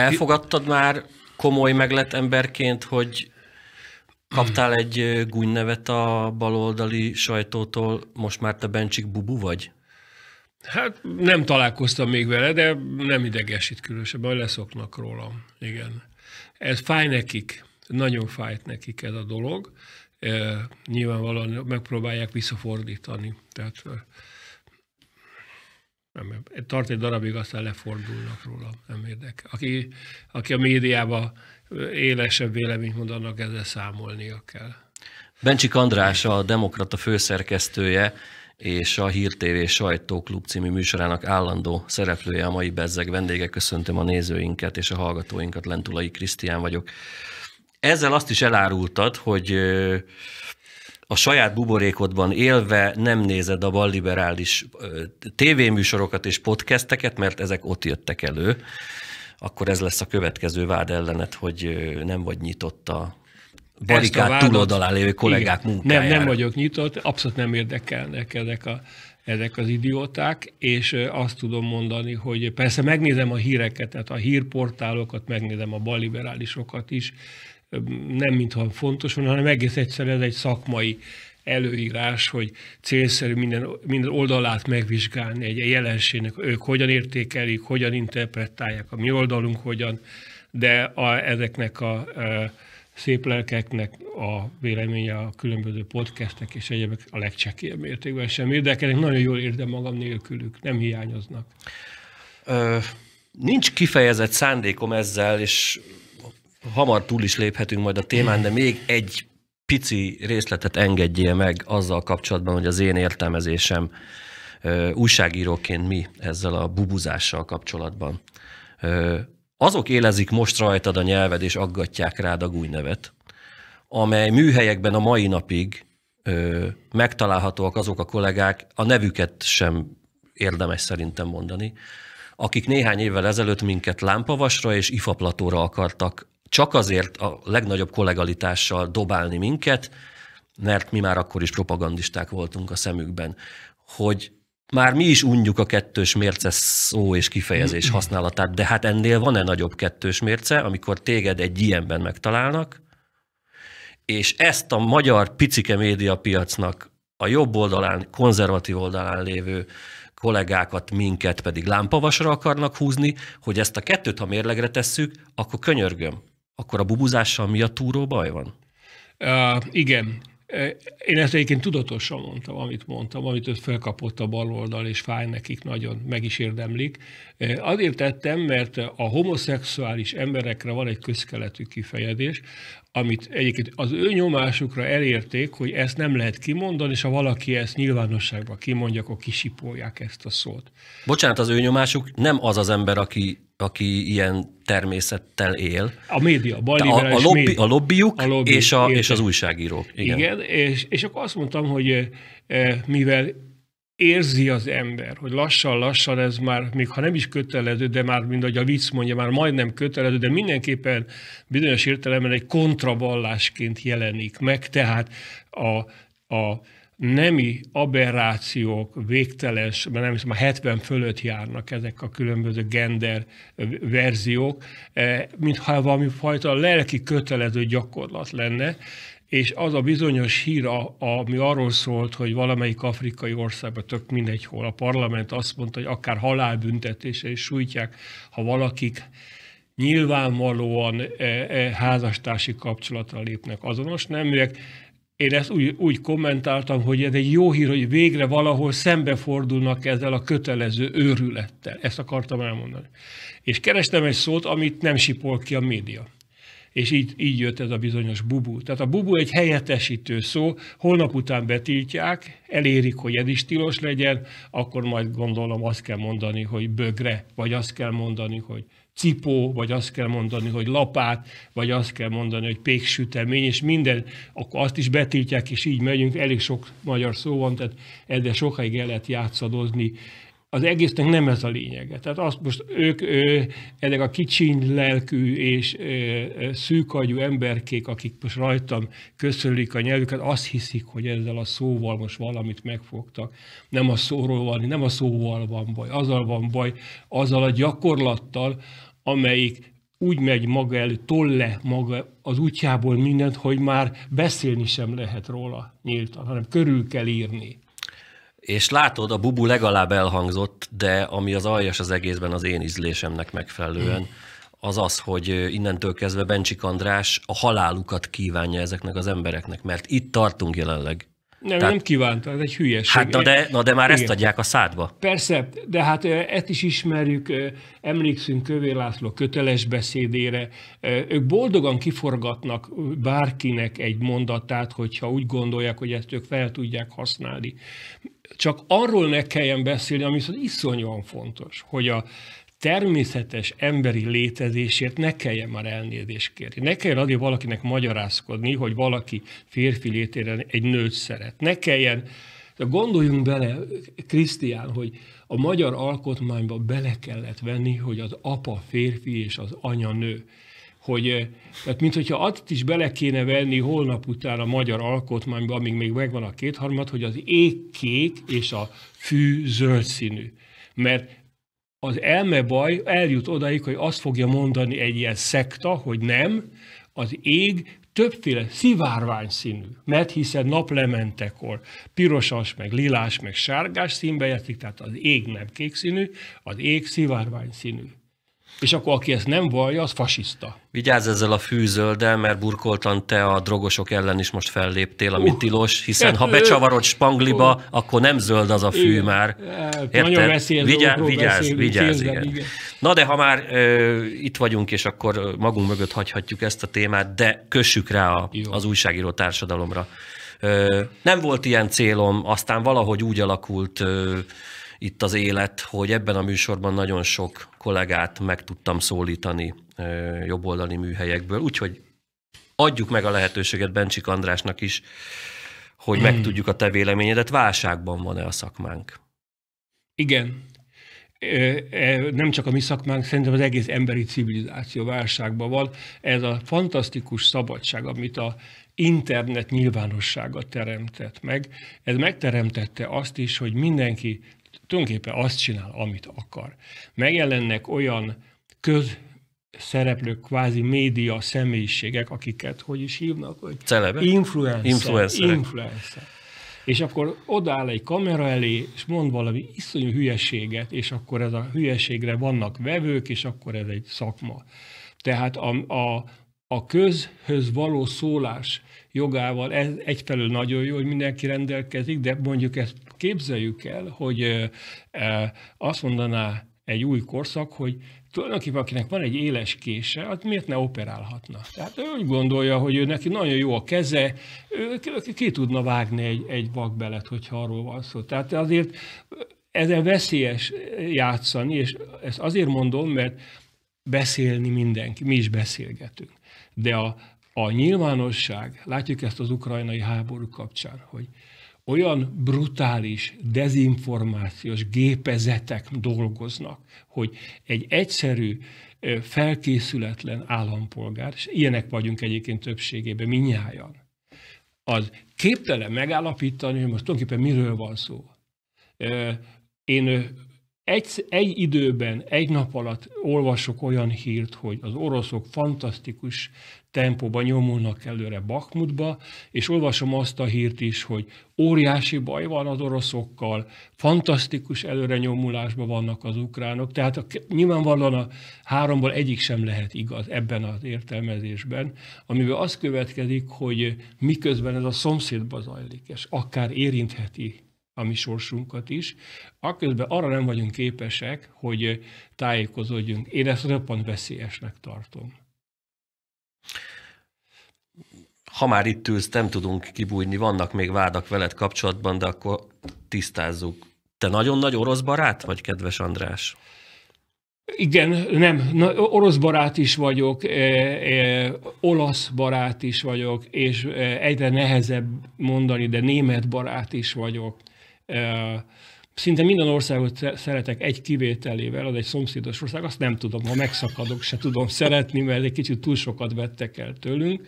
Elfogadtad már komoly meglett emberként, hogy kaptál egy gúnynevet a baloldali sajtótól, most már te Bencsik Bubu vagy? Hát nem találkoztam még vele, de nem idegesít különösebben, leszoknak rólam. Igen. Ez fáj nekik, nagyon fájt nekik ez a dolog. E, nyilvánvalóan megpróbálják visszafordítani. Tehát nem, tart egy darabig, aztán lefordulnak róla, nem érdekel. Aki, aki a médiában élesebb véleményt mond, annak ezzel számolnia kell. Bencsik András, a Demokrata főszerkesztője és a Hír TV Sajtóklub című műsorának állandó szereplője a mai bezzeg vendége. Köszöntöm a nézőinket és a hallgatóinkat, Lentulai Krisztián vagyok. Ezzel azt is elárultad, hogy a saját buborékodban élve nem nézed a balliberális tévéműsorokat és podcasteket, mert ezek ott jöttek elő, akkor ez lesz a következő vád ellenet, hogy nem vagy nyitott a barikád vádat, túloldalán lévő kollégák munkájára. Nem, nem vagyok nyitott, abszolút nem érdekelnek ezek a ezek az idióták, és azt tudom mondani, hogy persze megnézem a híreket, tehát a hírportálokat, megnézem a balliberálisokat is, nem mintha fontos volna, hanem egész egyszerűen ez egy szakmai előírás, hogy célszerű minden, minden oldalát megvizsgálni egy jelenségnek, ők hogyan értékelik, hogyan interpretálják a mi oldalunk, hogyan, de a, ezeknek a, a e, szép lelkeknek a véleménye a különböző podcastek és egyebek a legcsekélyebb mértékben sem érdekelnek. Nagyon jól érde magam nélkülük, nem hiányoznak. Ö, nincs kifejezett szándékom ezzel, és hamar túl is léphetünk majd a témán, de még egy pici részletet engedjél meg azzal kapcsolatban, hogy az én értelmezésem újságíróként mi ezzel a bubuzással kapcsolatban. Azok élezik most rajtad a nyelved, és aggatják rád a gújnevet, amely műhelyekben a mai napig ö, megtalálhatóak azok a kollégák, a nevüket sem érdemes szerintem mondani, akik néhány évvel ezelőtt minket lámpavasra és ifaplatóra akartak csak azért a legnagyobb kollegalitással dobálni minket, mert mi már akkor is propagandisták voltunk a szemükben, hogy már mi is unjuk a kettős mérce szó és kifejezés mm-hmm. használatát, de hát ennél van-e nagyobb kettős mérce, amikor téged egy ilyenben megtalálnak, és ezt a magyar picike médiapiacnak a jobb oldalán, konzervatív oldalán lévő kollégákat, minket pedig lámpavasra akarnak húzni, hogy ezt a kettőt, ha mérlegre tesszük, akkor könyörgöm akkor a bubuzással mi a túró baj van? Uh, igen. Én ezt egyébként tudatosan mondtam, amit mondtam, amit őt felkapott a baloldal, és fáj nekik nagyon, meg is érdemlik. Azért tettem, mert a homoszexuális emberekre van egy közkeletű kifejezés, amit egyébként az ő nyomásukra elérték, hogy ezt nem lehet kimondani, és ha valaki ezt nyilvánosságban kimondja, akkor kisipolják ezt a szót. Bocsánat, az ő nyomásuk nem az az ember, aki aki ilyen természettel él. A média, a a, a, lobby, média. a lobbyuk a lobby, és, a, és az újságírók. Igen, Igen és, és akkor azt mondtam, hogy mivel érzi az ember, hogy lassan-lassan ez már, még ha nem is kötelező, de már, mint ahogy a vicc mondja, már majdnem kötelező, de mindenképpen bizonyos értelemben egy kontraballásként jelenik meg, tehát a, a nemi aberrációk végteles, mert nem hiszem, a 70 fölött járnak ezek a különböző gender verziók, eh, mintha valami fajta lelki kötelező gyakorlat lenne, és az a bizonyos hír, ami arról szólt, hogy valamelyik afrikai országban, tök mindegy hol, a parlament azt mondta, hogy akár halálbüntetése is sújtják, ha valakik nyilvánvalóan eh, eh, házastársi kapcsolatra lépnek azonos neműek, én ezt úgy, úgy kommentáltam, hogy ez egy jó hír, hogy végre valahol szembefordulnak ezzel a kötelező őrülettel. Ezt akartam elmondani. És kerestem egy szót, amit nem sipol ki a média. És így, így jött ez a bizonyos bubu. Tehát a bubu egy helyettesítő szó, holnap után betiltják, elérik, hogy ez is tilos legyen, akkor majd gondolom azt kell mondani, hogy bögre, vagy azt kell mondani, hogy cipó, vagy azt kell mondani, hogy lapát, vagy azt kell mondani, hogy péksütemény, és minden, akkor azt is betiltják, és így megyünk. Elég sok magyar szó van, tehát ezzel sokáig el lehet játszadozni. Az egésznek nem ez a lényege. Tehát azt most ők, ő, ezek a kicsiny lelkű és ö, szűkagyú emberkék, akik most rajtam köszönlik a nyelvüket, azt hiszik, hogy ezzel a szóval most valamit megfogtak. Nem a szóról van, nem a szóval van baj, azzal van baj, azzal a gyakorlattal, amelyik úgy megy maga elő, le maga az útjából mindent, hogy már beszélni sem lehet róla nyíltan, hanem körül kell írni. És látod, a bubu legalább elhangzott, de ami az aljas az egészben az én ízlésemnek megfelelően, az az, hogy innentől kezdve Bencsik András a halálukat kívánja ezeknek az embereknek, mert itt tartunk jelenleg. Nem, Tehát... nem kívánta, ez egy hülyeség. Hát na de, na de már Igen. ezt adják a szádba. Persze, de hát ezt is ismerjük, emlékszünk Kövér László köteles beszédére. Ők boldogan kiforgatnak bárkinek egy mondatát, hogyha úgy gondolják, hogy ezt ők fel tudják használni. Csak arról ne kelljen beszélni, ami viszont iszonyúan fontos, hogy a természetes emberi létezésért ne kelljen már elnézést kérni. Ne kelljen azért valakinek magyarázkodni, hogy valaki férfi létére egy nőt szeret. Ne kelljen, gondoljunk bele, Krisztián, hogy a magyar alkotmányba bele kellett venni, hogy az apa férfi és az anya nő hogy eh, tehát mint hogyha azt is bele kéne venni holnap után a magyar alkotmányba, amíg még megvan a kétharmad, hogy az ég kék és a fű zöld színű. Mert az elmebaj eljut odaig, hogy azt fogja mondani egy ilyen szekta, hogy nem, az ég többféle szivárvány színű, mert hiszen naplementekor pirosas, meg lilás, meg sárgás színbe játszik, tehát az ég nem kék színű, az ég szivárvány színű és akkor aki ezt nem vallja, az fasiszta. Vigyázz ezzel a fűzölddel, mert burkoltan te a drogosok ellen is most felléptél, ami uh, tilos, hiszen ha hát, becsavarod spangliba, uh, akkor nem zöld az a fű igen, már. Hát, Érted? Nagyon veszélyes Vigyá, vigyázz, vigyázz, igen. igen. Na de ha már ö, itt vagyunk, és akkor magunk mögött hagyhatjuk ezt a témát, de kössük rá a, az újságíró társadalomra. Ö, nem volt ilyen célom, aztán valahogy úgy alakult... Ö, itt az élet, hogy ebben a műsorban nagyon sok kollégát meg tudtam szólítani jobboldali műhelyekből, úgyhogy adjuk meg a lehetőséget Bencsik Andrásnak is, hogy hmm. megtudjuk a te véleményedet, válságban van-e a szakmánk? Igen. E, nem csak a mi szakmánk, szerintem az egész emberi civilizáció válságban van. Ez a fantasztikus szabadság, amit a internet nyilvánossága teremtett meg, ez megteremtette azt is, hogy mindenki tulajdonképpen azt csinál, amit akar. Megjelennek olyan köz szereplők, kvázi média személyiségek, akiket hogy is hívnak? Hogy Celebek? Influencer. Influencer. És akkor odaáll egy kamera elé, és mond valami iszonyú hülyeséget, és akkor ez a hülyeségre vannak vevők, és akkor ez egy szakma. Tehát a, a, a közhöz való szólás jogával, ez egyfelől nagyon jó, hogy mindenki rendelkezik, de mondjuk ezt képzeljük el, hogy azt mondaná egy új korszak, hogy tulajdonképpen akinek van egy éles kése, az miért ne operálhatna? Tehát ő úgy gondolja, hogy ő neki nagyon jó a keze, ő ki tudna vágni egy, egy vakbelet, hogyha arról van szó. Tehát azért ezzel veszélyes játszani, és ezt azért mondom, mert beszélni mindenki, mi is beszélgetünk. De a, a nyilvánosság, látjuk ezt az ukrajnai háború kapcsán, hogy olyan brutális, dezinformációs gépezetek dolgoznak, hogy egy egyszerű, felkészületlen állampolgár, és ilyenek vagyunk egyébként többségében minnyáján, az képtelen megállapítani, hogy most tulajdonképpen miről van szó. Én egy, egy időben, egy nap alatt olvasok olyan hírt, hogy az oroszok fantasztikus tempóban nyomulnak előre Bakmutba, és olvasom azt a hírt is, hogy óriási baj van az oroszokkal, fantasztikus előre nyomulásban vannak az ukránok, tehát a, nyilvánvalóan a háromból egyik sem lehet igaz ebben az értelmezésben, amiből az következik, hogy miközben ez a szomszédba zajlik, és akár érintheti a mi sorsunkat is, akközben arra nem vagyunk képesek, hogy tájékozódjunk. Én ezt röppant veszélyesnek tartom. Ha már itt ülsz, nem tudunk kibújni, vannak még vádak veled kapcsolatban, de akkor tisztázzuk. Te nagyon-nagy orosz barát vagy, kedves András? Igen, nem, na, orosz barát is vagyok, e, e, olasz barát is vagyok, és e, egyre nehezebb mondani, de német barát is vagyok. Szinte minden országot szeretek egy kivételével, az egy szomszédos ország, azt nem tudom, ha megszakadok, se tudom szeretni, mert egy kicsit túl sokat vettek el tőlünk.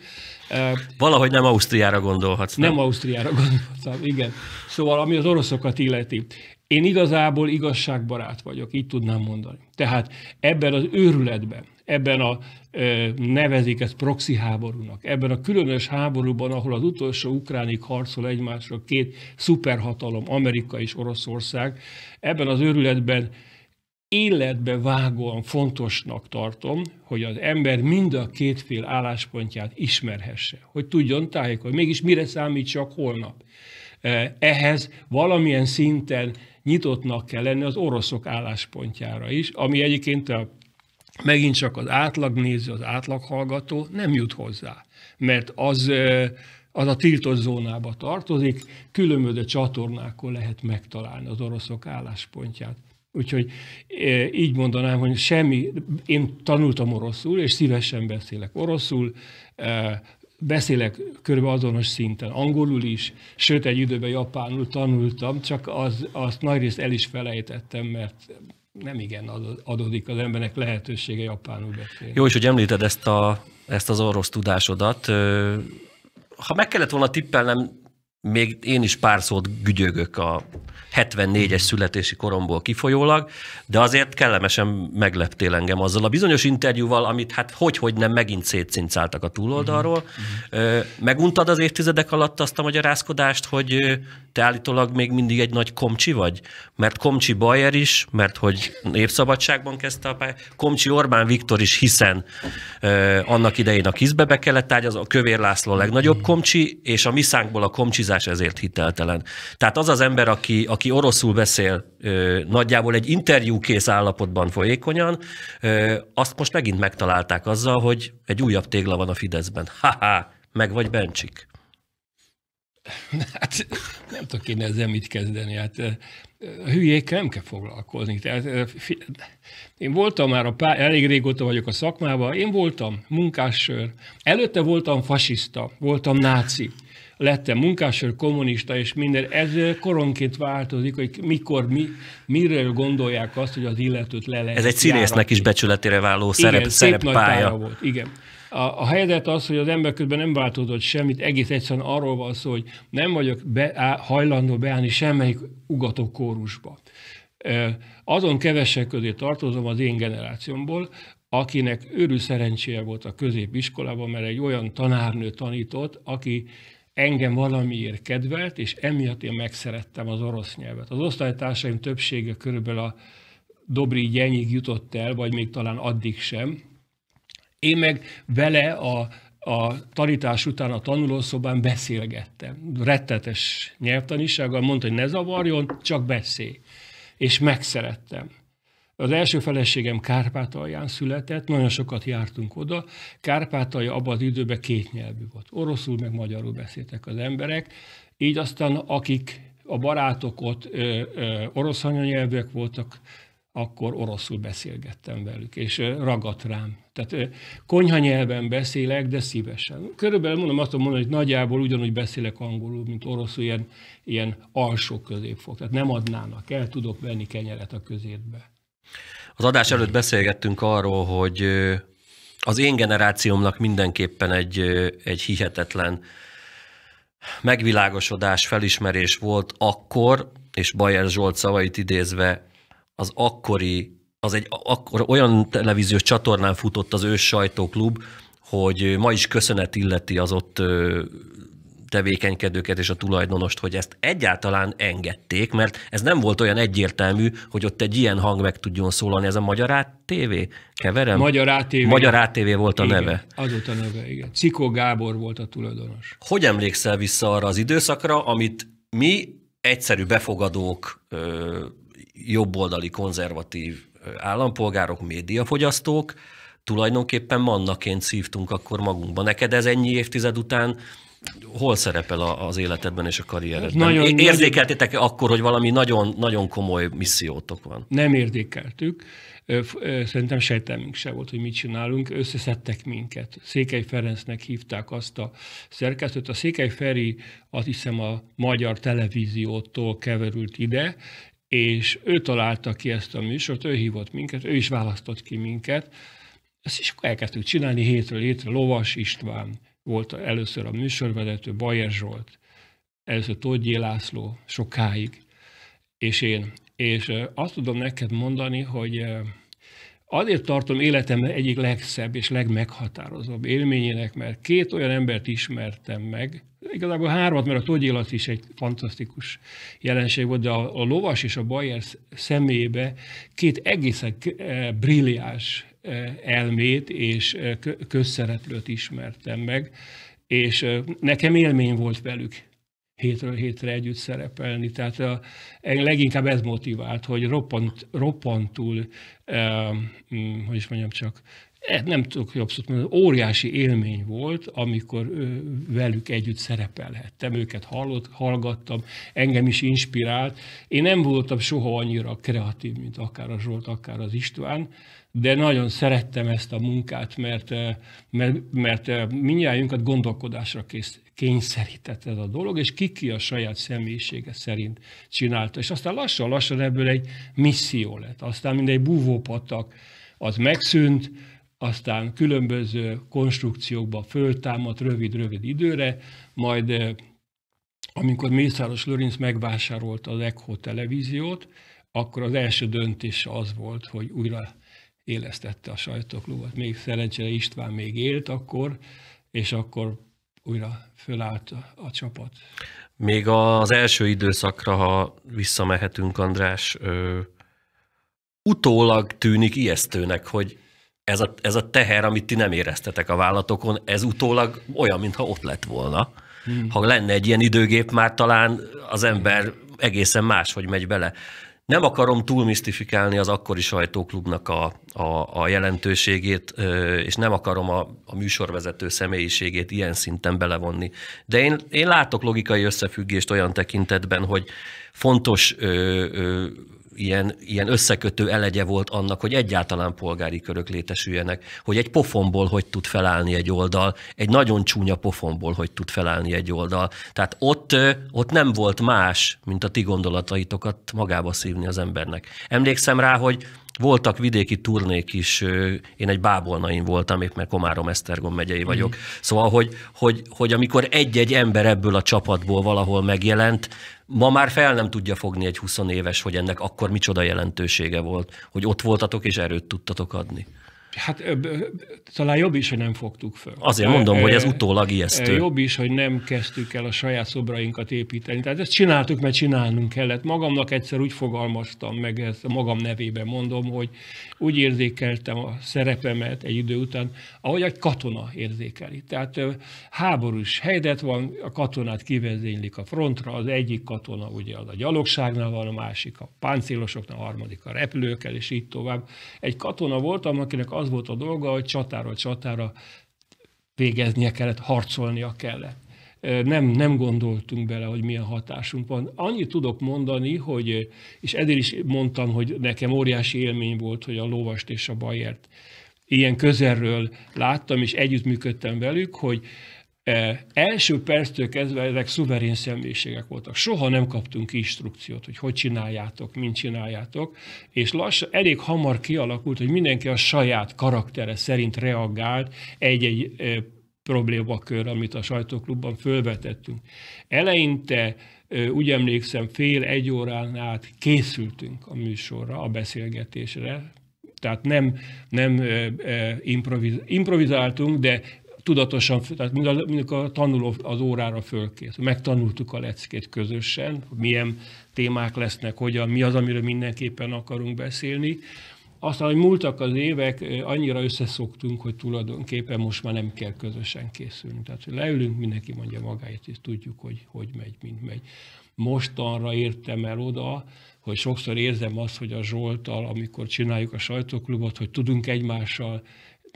Valahogy nem Ausztriára gondolhatsz. Nem, nem Ausztriára gondolhatsz, igen. Szóval ami az oroszokat illeti. Én igazából igazságbarát vagyok, így tudnám mondani. Tehát ebben az őrületben, ebben a nevezik ezt proxy háborúnak. Ebben a különös háborúban, ahol az utolsó ukránik harcol egymásra két szuperhatalom, Amerika és Oroszország, ebben az őrületben életbe vágóan fontosnak tartom, hogy az ember mind a két fél álláspontját ismerhesse, hogy tudjon tájékozni, mégis mire számít csak holnap. Ehhez valamilyen szinten nyitottnak kell lenni az oroszok álláspontjára is, ami egyébként a megint csak az átlagnéző, az átlaghallgató nem jut hozzá, mert az, az a tiltott zónába tartozik, különböző csatornákon lehet megtalálni az oroszok álláspontját. Úgyhogy így mondanám, hogy semmi, én tanultam oroszul, és szívesen beszélek oroszul, beszélek körülbelül azonos szinten angolul is, sőt egy időben japánul tanultam, csak az, azt nagyrészt el is felejtettem, mert nem igen adódik az embernek lehetősége japánul beszélni. Jó, és hogy említed ezt, a, ezt az orosz tudásodat. Ha meg kellett volna tippelnem, még én is pár szót gügyögök a 74-es születési koromból kifolyólag, de azért kellemesen megleptél engem azzal a bizonyos interjúval, amit hát hogy-hogy nem megint szétszincáltak a túloldalról. Uh-huh. Meguntad az évtizedek alatt azt a magyarázkodást, hogy te állítólag még mindig egy nagy komcsi vagy? Mert komcsi Bayer is, mert hogy népszabadságban kezdte a pályát, komcsi Orbán Viktor is, hiszen annak idején a kizbe be kellett ágy, az a Kövér László a legnagyobb mhm. komcsi, és a miszánkból a komcsi szabályozás ezért hiteltelen. Tehát az az ember, aki, aki oroszul beszél nagyjából egy interjúkész állapotban folyékonyan, azt most megint megtalálták azzal, hogy egy újabb tégla van a Fideszben. Ha-ha, meg vagy Bencsik. Hát nem tudok én ezzel mit kezdeni. Hát a hülyékkel nem kell foglalkozni. Tehát, én voltam már, a pár, elég régóta vagyok a szakmában, én voltam munkássör, előtte voltam fasiszta, voltam náci lettem munkásőr, kommunista és minden. Ez koronként változik, hogy mikor, mi, miről gondolják azt, hogy az illetőt le lehet Ez egy színésznek is becsületére váló szerep, igen, szerep szép pálya. Nagy volt, igen. A, a helyzet az, hogy az ember közben nem változott semmit, egész egyszerűen arról van szó, hogy nem vagyok be, á, hajlandó beállni semmelyik ugató kórusba. Azon kevesek közé tartozom az én generációmból, akinek őrű szerencséje volt a középiskolában, mert egy olyan tanárnő tanított, aki engem valamiért kedvelt, és emiatt én megszerettem az orosz nyelvet. Az osztálytársaim többsége körülbelül a Dobri Gyenyig jutott el, vagy még talán addig sem. Én meg vele a, a tanítás után a tanulószobán beszélgettem. Rettetes nyelvtanisággal mondta, hogy ne zavarjon, csak beszélj. És megszerettem. Az első feleségem Kárpátalján született, nagyon sokat jártunk oda. Kárpátalja abban az időben kétnyelvű volt. Oroszul meg magyarul beszéltek az emberek, így aztán akik a barátok ott ö, ö, orosz anyanyelvűek voltak, akkor oroszul beszélgettem velük, és ragadt rám. Tehát konyha nyelven beszélek, de szívesen. Körülbelül mondom, azt mondom, hogy nagyjából ugyanúgy beszélek angolul, mint oroszul, ilyen, ilyen alsó középfok. Tehát nem adnának el, tudok venni kenyeret a közétbe. Az adás előtt beszélgettünk arról, hogy az én generációmnak mindenképpen egy, egy hihetetlen megvilágosodás, felismerés volt akkor, és Bajer Zsolt szavait idézve, az akkori, az egy akkor olyan televíziós csatornán futott az ős sajtóklub, hogy ma is köszönet illeti az ott tevékenykedőket és a tulajdonost, hogy ezt egyáltalán engedték, mert ez nem volt olyan egyértelmű, hogy ott egy ilyen hang meg tudjon szólalni. Ez a Magyar ATV? Keverem? Magyar ATV. Magyar ATV volt a igen, neve. Az volt a neve, igen. Cikó Gábor volt a tulajdonos. Hogy emlékszel vissza arra az időszakra, amit mi egyszerű befogadók, jobboldali konzervatív állampolgárok, médiafogyasztók, tulajdonképpen mannaként szívtunk akkor magunkba. Neked ez ennyi évtized után hol szerepel az életedben és a karrieredben? Nagyon, Érzékeltétek nagyon... -e akkor, hogy valami nagyon, nagyon komoly missziótok van? Nem érzékeltük. Szerintem sejtelmünk se volt, hogy mit csinálunk. Összeszedtek minket. Székely Ferencnek hívták azt a szerkesztőt. A Székely Feri, azt hiszem a magyar televíziótól keverült ide, és ő találta ki ezt a műsort, ő hívott minket, ő is választott ki minket. Ezt is elkezdtük csinálni hétről hétre, Lovas István, volt először a műsorvezető, Bajer Zsolt, először Tóth László sokáig, és én. És azt tudom neked mondani, hogy azért tartom életem egyik legszebb és legmeghatározóbb élményének, mert két olyan embert ismertem meg, igazából hármat, mert a togyélat is egy fantasztikus jelenség volt, de a, a lovas és a bajer személyébe két egészen brilliás elmét és közszereplőt ismertem meg, és nekem élmény volt velük hétről hétre együtt szerepelni. Tehát a, leginkább ez motivált, hogy roppant, roppantul, eh, hogy is mondjam csak, e, nem tudok jobb szót mondani, óriási élmény volt, amikor velük együtt szerepelhettem, őket hallott, hallgattam, engem is inspirált. Én nem voltam soha annyira kreatív, mint akár a Zsolt, akár az István, de nagyon szerettem ezt a munkát, mert, eh, mert, mert eh, mindjártunkat gondolkodásra kész, kényszerített ez a dolog, és ki ki a saját személyisége szerint csinálta. És aztán lassan-lassan ebből egy misszió lett. Aztán mindegy búvópatak, az megszűnt, aztán különböző konstrukciókba föltámadt rövid-rövid időre, majd eh, amikor Mészáros Lőrinc megvásárolta az ECHO televíziót, akkor az első döntés az volt, hogy újra élesztette a sajtóklubot. Még szerencsére István még élt akkor, és akkor újra fölállt a, a csapat. Még az első időszakra, ha visszamehetünk, András, ö, utólag tűnik ijesztőnek, hogy ez a, ez a teher, amit ti nem éreztetek a vállatokon, ez utólag olyan, mintha ott lett volna. Hmm. Ha lenne egy ilyen időgép, már talán az ember egészen máshogy megy bele. Nem akarom túl misztifikálni az akkori sajtóklubnak a, a, a jelentőségét, és nem akarom a, a műsorvezető személyiségét ilyen szinten belevonni. De én, én látok logikai összefüggést olyan tekintetben, hogy fontos ö, ö, ilyen, ilyen összekötő elegye volt annak, hogy egyáltalán polgári körök létesüljenek, hogy egy pofonból hogy tud felállni egy oldal, egy nagyon csúnya pofonból hogy tud felállni egy oldal. Tehát ott, ott nem volt más, mint a ti gondolataitokat magába szívni az embernek. Emlékszem rá, hogy voltak vidéki turnék is, én egy bábolnaim voltam, épp mert Komárom Esztergom megyei vagyok. Mm. Szóval, hogy, hogy, hogy amikor egy-egy ember ebből a csapatból valahol megjelent, ma már fel nem tudja fogni egy 20 éves, hogy ennek akkor micsoda jelentősége volt, hogy ott voltatok és erőt tudtatok adni. Hát talán jobb is, hogy nem fogtuk föl. Azért mondom, hogy ez utólag ijesztő. Jobb is, hogy nem kezdtük el a saját szobrainkat építeni. Tehát ezt csináltuk, mert csinálnunk kellett. Magamnak egyszer úgy fogalmaztam, meg ezt magam nevében mondom, hogy úgy érzékeltem a szerepemet egy idő után, ahogy egy katona érzékeli. Tehát háborús helyzet van, a katonát kivezénylik a frontra, az egyik katona ugye az a gyalogságnál van, a másik a páncélosoknál, a harmadik a repülőkkel, és így tovább. Egy katona voltam, akinek az az volt a dolga, hogy csatára csatára végeznie kellett, harcolnia kellett. Nem, nem gondoltunk bele, hogy milyen hatásunk van. Annyit tudok mondani, hogy, és eddig is mondtam, hogy nekem óriási élmény volt, hogy a lovast és a Bajert ilyen közelről láttam, és együttműködtem velük, hogy első perctől kezdve ezek szuverén személyiségek voltak. Soha nem kaptunk instrukciót, hogy hogy csináljátok, mint csináljátok, és lass, elég hamar kialakult, hogy mindenki a saját karaktere szerint reagált egy-egy problémakör, amit a sajtóklubban fölvetettünk. Eleinte úgy emlékszem, fél egy órán át készültünk a műsorra, a beszélgetésre, tehát nem, nem improvizáltunk, de tudatosan, tehát mind a, a tanuló az órára fölkész. Megtanultuk a leckét közösen, milyen témák lesznek, hogyan, mi az, amiről mindenképpen akarunk beszélni. Aztán, hogy múltak az évek, annyira összeszoktunk, hogy tulajdonképpen most már nem kell közösen készülni. Tehát hogy leülünk, mindenki mondja magáit, és tudjuk, hogy hogy megy, mint megy. Mostanra értem el oda, hogy sokszor érzem azt, hogy a Zsoltal, amikor csináljuk a sajtóklubot, hogy tudunk egymással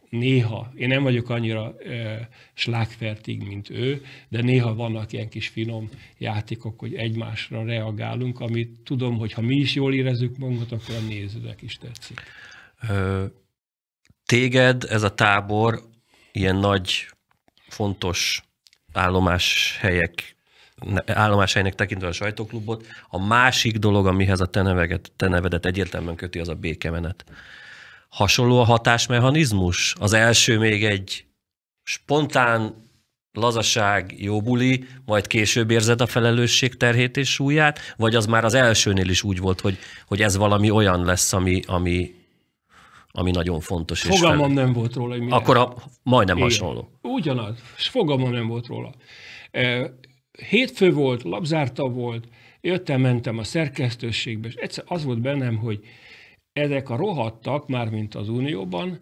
néha, én nem vagyok annyira e, slágfertig, mint ő, de néha vannak ilyen kis finom játékok, hogy egymásra reagálunk, amit tudom, hogy ha mi is jól érezzük magunkat, akkor a nézőnek is tetszik. Ö, téged ez a tábor ilyen nagy, fontos állomás helyek állomás helynek tekintve a sajtóklubot. A másik dolog, amihez a te, neveget, te nevedet egyértelműen köti, az a békemenet. Hasonló a hatásmechanizmus? Az első még egy spontán lazaság, jó buli, majd később érzed a felelősség terhét és súlyát, vagy az már az elsőnél is úgy volt, hogy, hogy ez valami olyan lesz, ami, ami, ami nagyon fontos. Fogalmam nem volt róla. Hogy Akkor a, majdnem Igen. hasonló. Ugyanaz, és fogalmam nem volt róla. E, hétfő volt, labzárta volt, jöttem, mentem a szerkesztőségbe, és egyszer az volt bennem, hogy ezek a rohadtak, mármint az Unióban,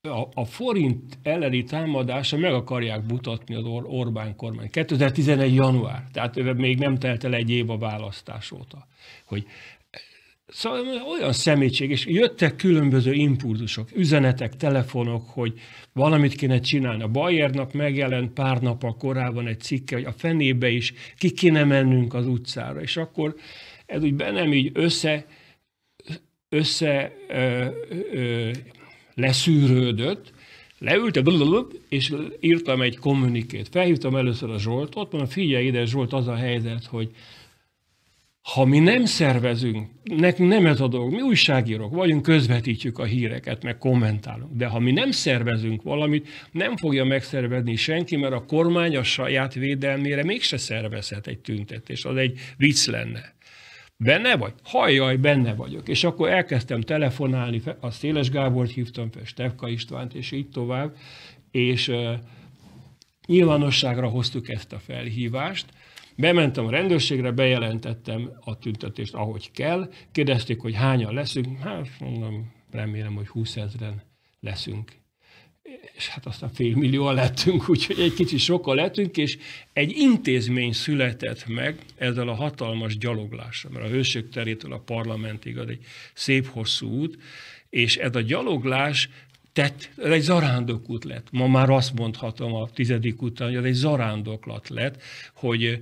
a, a forint elleni támadása meg akarják mutatni az Or- Orbán kormány. 2011. január, tehát még nem telt el egy év a választás óta. Hogy Szóval olyan szemétség, és jöttek különböző impulzusok, üzenetek, telefonok, hogy valamit kéne csinálni. A Bayernnak megjelent pár nap a korában egy cikke, hogy a fenébe is ki kéne mennünk az utcára, és akkor ez úgy bennem így össze össze ö, ö, leszűrődött, leült, és írtam egy kommunikét. Felhívtam először a Zsoltot, mondom, figyelj ide, Zsolt, az a helyzet, hogy ha mi nem szervezünk, nekünk nem ez a dolog, mi újságírók vagyunk, közvetítjük a híreket, meg kommentálunk. De ha mi nem szervezünk valamit, nem fogja megszervezni senki, mert a kormány a saját védelmére mégse szervezhet egy tüntetés, az egy vicc lenne. Benne vagy? Hajjaj, benne vagyok. És akkor elkezdtem telefonálni, a Széles Gábort hívtam fel, Stefka Istvánt, és így tovább, és nyilvánosságra hoztuk ezt a felhívást, Bementem a rendőrségre, bejelentettem a tüntetést, ahogy kell. Kérdezték, hogy hányan leszünk. Hát mondom, remélem, hogy 20 ezeren leszünk és hát aztán félmillióan lettünk, úgyhogy egy kicsit sokkal lettünk, és egy intézmény született meg ezzel a hatalmas gyaloglással, mert a hősök terétől a parlamentig az egy szép hosszú út, és ez a gyaloglás tett, ez egy zarándokút lett. Ma már azt mondhatom a tizedik után, hogy ez egy zarándoklat lett, hogy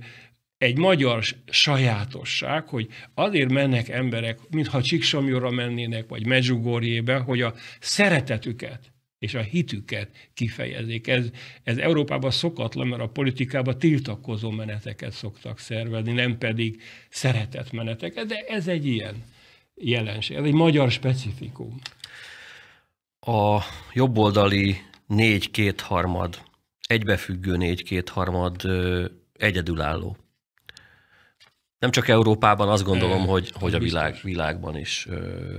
egy magyar sajátosság, hogy azért mennek emberek, mintha Csiksomjóra mennének, vagy Medzsugorjébe, hogy a szeretetüket, és a hitüket kifejezik. Ez, ez Európában szokatlan, mert a politikában tiltakozó meneteket szoktak szervezni, nem pedig szeretett meneteket, de ez egy ilyen jelenség, ez egy magyar specifikum. A jobboldali négy-kétharmad, egybefüggő négy-kétharmad egyedülálló. Nem csak Európában, azt gondolom, e, hogy, hogy a világ, világban is.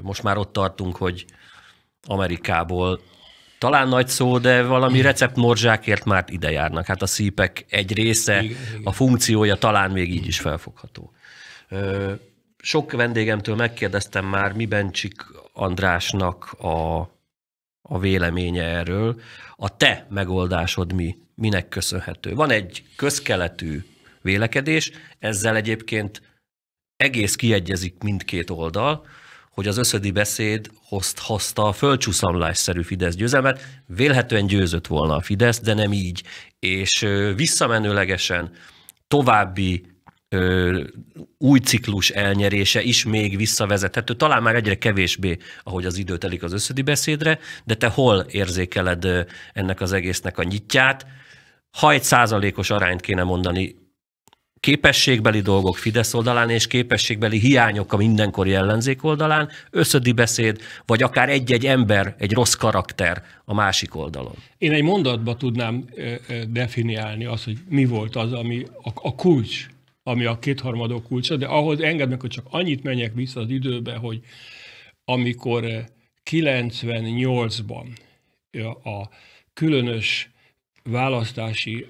Most már ott tartunk, hogy Amerikából talán nagy szó, de valami receptmorzsákért már ide járnak. Hát a szípek egy része, igen, igen. a funkciója talán még így is felfogható. Sok vendégemtől megkérdeztem már, miben Csik Andrásnak a, a véleménye erről. A te megoldásod mi? Minek köszönhető? Van egy közkeletű vélekedés, ezzel egyébként egész kiegyezik mindkét oldal, hogy az összödi beszéd hozt, hozta a földcsúszamlásszerű Fidesz győzelmet. Vélhetően győzött volna a Fidesz, de nem így. És visszamenőlegesen további ö, új ciklus elnyerése is még visszavezethető, talán már egyre kevésbé, ahogy az idő telik az összödi beszédre, de te hol érzékeled ennek az egésznek a nyitját? Ha egy százalékos arányt kéne mondani, képességbeli dolgok Fidesz oldalán és képességbeli hiányok a mindenkori ellenzék oldalán, összödi beszéd, vagy akár egy-egy ember, egy rossz karakter a másik oldalon. Én egy mondatba tudnám definiálni azt, hogy mi volt az, ami a, kulcs, ami a kétharmadok kulcsa, de ahhoz engedd meg, hogy csak annyit menjek vissza az időbe, hogy amikor 98-ban a különös választási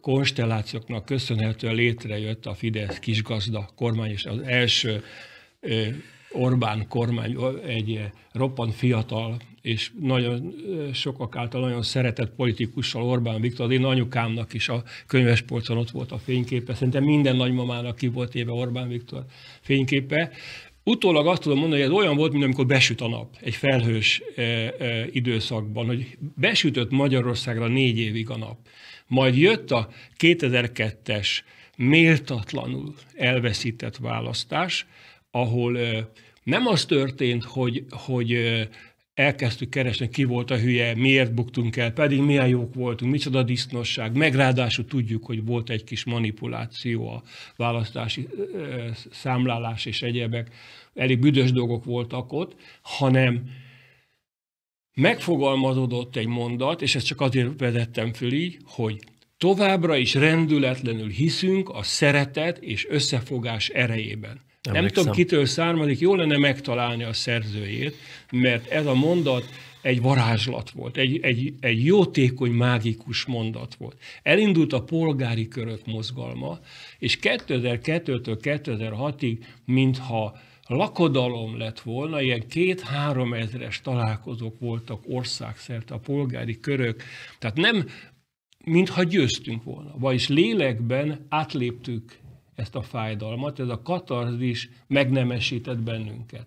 konstellációknak köszönhetően létrejött a Fidesz kisgazda kormány, és az első Orbán kormány egy roppant fiatal és nagyon sokak által nagyon szeretett politikussal, Orbán Viktor, én anyukámnak is a könyvespolcon ott volt a fényképe, szerintem minden nagymamának ki volt éve Orbán Viktor fényképe, Utólag azt tudom mondani, hogy ez olyan volt, mint amikor besüt a nap egy felhős e, e, időszakban, hogy besütött Magyarországra négy évig a nap. Majd jött a 2002-es méltatlanul elveszített választás, ahol e, nem az történt, hogy, hogy e, elkezdtük keresni, ki volt a hülye, miért buktunk el, pedig milyen jók voltunk, micsoda disznosság, meg ráadásul tudjuk, hogy volt egy kis manipuláció a választási számlálás és egyebek, elég büdös dolgok voltak ott, hanem megfogalmazódott egy mondat, és ezt csak azért vezettem föl így, hogy továbbra is rendületlenül hiszünk a szeretet és összefogás erejében. Emlékszem. Nem tudom, kitől származik, jó lenne megtalálni a szerzőjét, mert ez a mondat egy varázslat volt, egy, egy, egy jótékony, mágikus mondat volt. Elindult a polgári körök mozgalma, és 2002-től 2006-ig, mintha lakodalom lett volna, ilyen két-három ezres találkozók voltak országszerte a polgári körök. Tehát nem, mintha győztünk volna, vagyis lélekben átléptük ezt a fájdalmat, ez a katarzis megnemesített bennünket.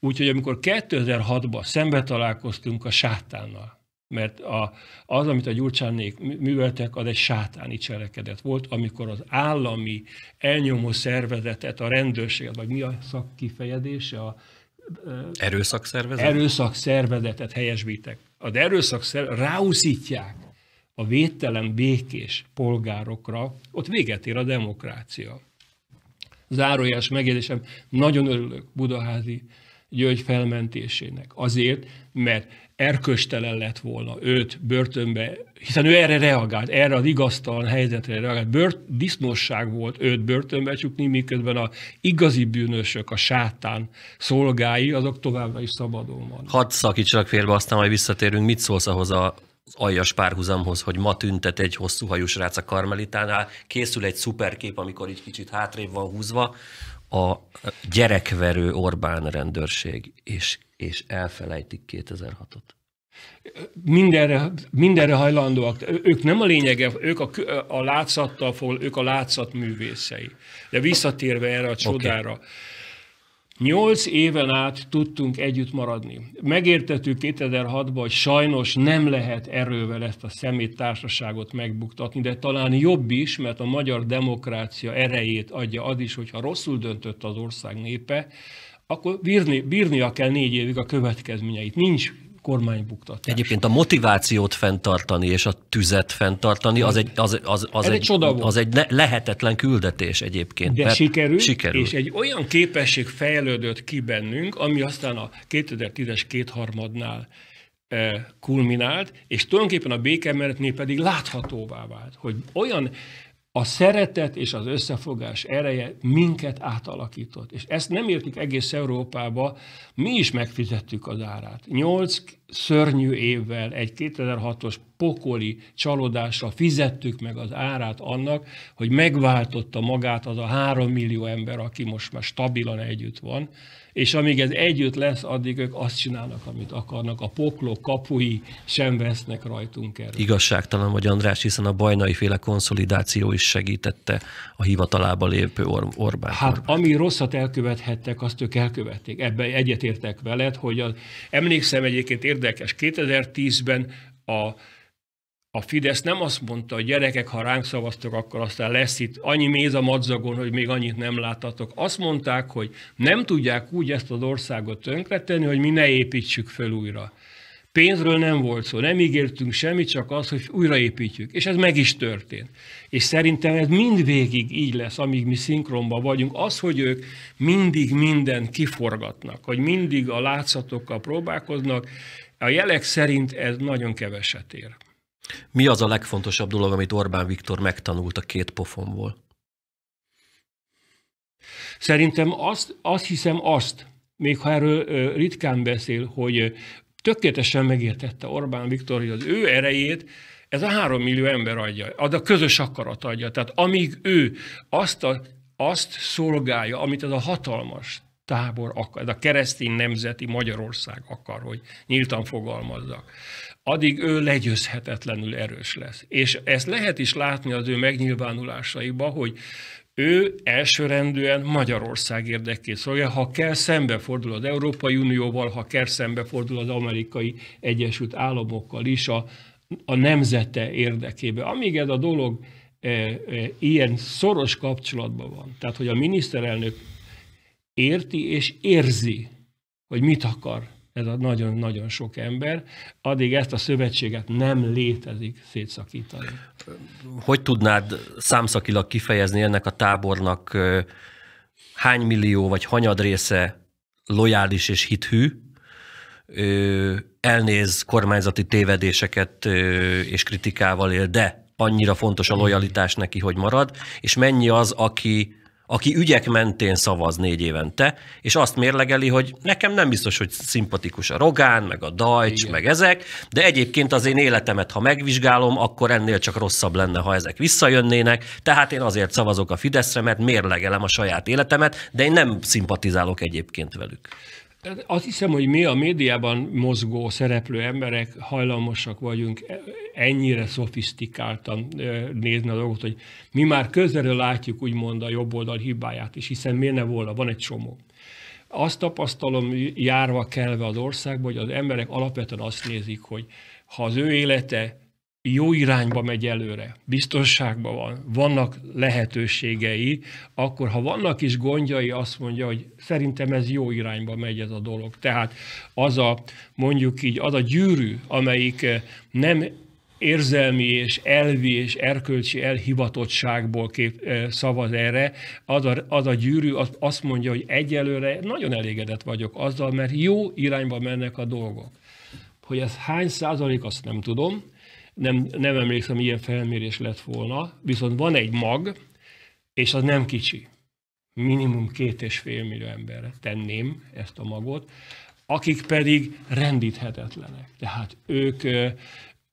Úgyhogy amikor 2006-ban szembe találkoztunk a sátánnal, mert a, az, amit a gyurcsánék műveltek, az egy sátáni cselekedet volt, amikor az állami elnyomó szervezetet, a rendőrséget, vagy mi a szakkifejezése, a erőszakszervezet? erőszakszervezetet helyesbítek. Az erőszakszervezetet ráúszítják a védtelen, békés polgárokra, ott véget ér a demokrácia. Zárójás megjegyzésem, nagyon örülök Budaházi György felmentésének. Azért, mert erköstelen lett volna őt börtönbe, hiszen ő erre reagált, erre az igaztalan helyzetre reagált. Bört, disznóság volt őt börtönbe csukni, miközben a igazi bűnösök, a sátán szolgái, azok továbbra is szabadon van. Hadd szakítsak félbe, aztán majd visszatérünk. Mit szólsz ahhoz a az aljas párhuzamhoz, hogy ma tüntet egy hosszú hajú srác a Karmelitánál, készül egy szuperkép, amikor így kicsit hátrébb van húzva, a gyerekverő Orbán rendőrség, és, és elfelejtik 2006-ot. Mindenre, mindenre hajlandóak. Ők nem a lényege, ők a, a látszattal fog, ők a látszat művészei. De visszatérve erre a csodára, okay. Nyolc éven át tudtunk együtt maradni. Megértettük 2006-ban, hogy sajnos nem lehet erővel ezt a szemét társaságot megbuktatni, de talán jobb is, mert a magyar demokrácia erejét adja az is, hogyha rosszul döntött az ország népe, akkor bírni, bírnia kell négy évig a következményeit. Nincs kormány buktatása. Egyébként a motivációt fenntartani és a tüzet fenntartani, az egy, az, az, az egy, egy, csoda volt. az egy lehetetlen küldetés egyébként. De sikerült, sikerült, és egy olyan képesség fejlődött ki bennünk, ami aztán a 2010-es kétharmadnál eh, kulminált, és tulajdonképpen a béke mellett pedig láthatóvá vált, hogy olyan a szeretet és az összefogás ereje minket átalakított. És ezt nem értik egész Európába, mi is megfizettük az árát. Nyolc szörnyű évvel, egy 2006-os pokoli csalódással fizettük meg az árát annak, hogy megváltotta magát az a három millió ember, aki most már stabilan együtt van, és amíg ez együtt lesz, addig ők azt csinálnak, amit akarnak. A poklok kapui sem vesznek rajtunk erre. Igazságtalan vagy András, hiszen a bajnai féle konszolidáció is segítette a hivatalába lépő Or- Orbán. Hát Orbán. ami rosszat elkövethettek, azt ők elkövették. Ebben egyetértek veled, hogy az, emlékszem egyébként érdekes, 2010-ben a a Fidesz nem azt mondta, hogy gyerekek, ha ránk szavaztok, akkor aztán lesz itt annyi méz a madzagon, hogy még annyit nem láttatok. Azt mondták, hogy nem tudják úgy ezt az országot tönkretenni, hogy mi ne építsük fel újra. Pénzről nem volt szó, nem ígértünk semmit, csak az, hogy újraépítjük. És ez meg is történt. És szerintem ez mindvégig így lesz, amíg mi szinkronban vagyunk. Az, hogy ők mindig mindent kiforgatnak, hogy mindig a látszatokkal próbálkoznak, a jelek szerint ez nagyon keveset ér. Mi az a legfontosabb dolog, amit Orbán Viktor megtanult a két pofonból? Szerintem azt, azt hiszem azt, még ha erről ritkán beszél, hogy tökéletesen megértette Orbán Viktor, hogy az ő erejét ez a három millió ember adja, az a közös akarat adja. Tehát amíg ő azt, a, azt szolgálja, amit ez a hatalmas tábor akar, ez a keresztény nemzeti Magyarország akar, hogy nyíltan fogalmazzak addig ő legyőzhetetlenül erős lesz. És ezt lehet is látni az ő megnyilvánulásaiba, hogy ő elsőrendűen Magyarország érdekét szolgál, ha kell szembefordul az Európai Unióval, ha kell szembefordul az amerikai Egyesült Államokkal is a, a nemzete érdekébe. Amíg ez a dolog e, e, ilyen szoros kapcsolatban van, tehát hogy a miniszterelnök érti és érzi, hogy mit akar ez a nagyon-nagyon sok ember, addig ezt a szövetséget nem létezik szétszakítani. Hogy tudnád számszakilag kifejezni ennek a tábornak hány millió vagy hanyad része lojális és hithű, elnéz kormányzati tévedéseket és kritikával él, de annyira fontos a lojalitás neki, hogy marad, és mennyi az, aki aki ügyek mentén szavaz négy évente, és azt mérlegeli, hogy nekem nem biztos, hogy szimpatikus a Rogán, meg a Dajcs, meg ezek, de egyébként az én életemet, ha megvizsgálom, akkor ennél csak rosszabb lenne, ha ezek visszajönnének, tehát én azért szavazok a Fideszre, mert mérlegelem a saját életemet, de én nem szimpatizálok egyébként velük. Hát azt hiszem, hogy mi a médiában mozgó szereplő emberek hajlamosak vagyunk ennyire szofisztikáltan nézni a dolgot, hogy mi már közelről látjuk úgymond a jobb oldal hibáját is, hiszen miért ne volna, van egy csomó. Azt tapasztalom járva kelve az országba, hogy az emberek alapvetően azt nézik, hogy ha az ő élete jó irányba megy előre, biztonságban van, vannak lehetőségei, akkor ha vannak is gondjai, azt mondja, hogy szerintem ez jó irányba megy ez a dolog. Tehát az a, mondjuk így, az a gyűrű, amelyik nem érzelmi és elvi és erkölcsi elhivatottságból kép, szavaz erre, az a, az a gyűrű az azt mondja, hogy egyelőre nagyon elégedett vagyok azzal, mert jó irányba mennek a dolgok. Hogy ez hány százalék, azt nem tudom, nem, nem emlékszem, ilyen felmérés lett volna, viszont van egy mag, és az nem kicsi. Minimum két és fél millió emberre tenném ezt a magot, akik pedig rendíthetetlenek. Tehát ők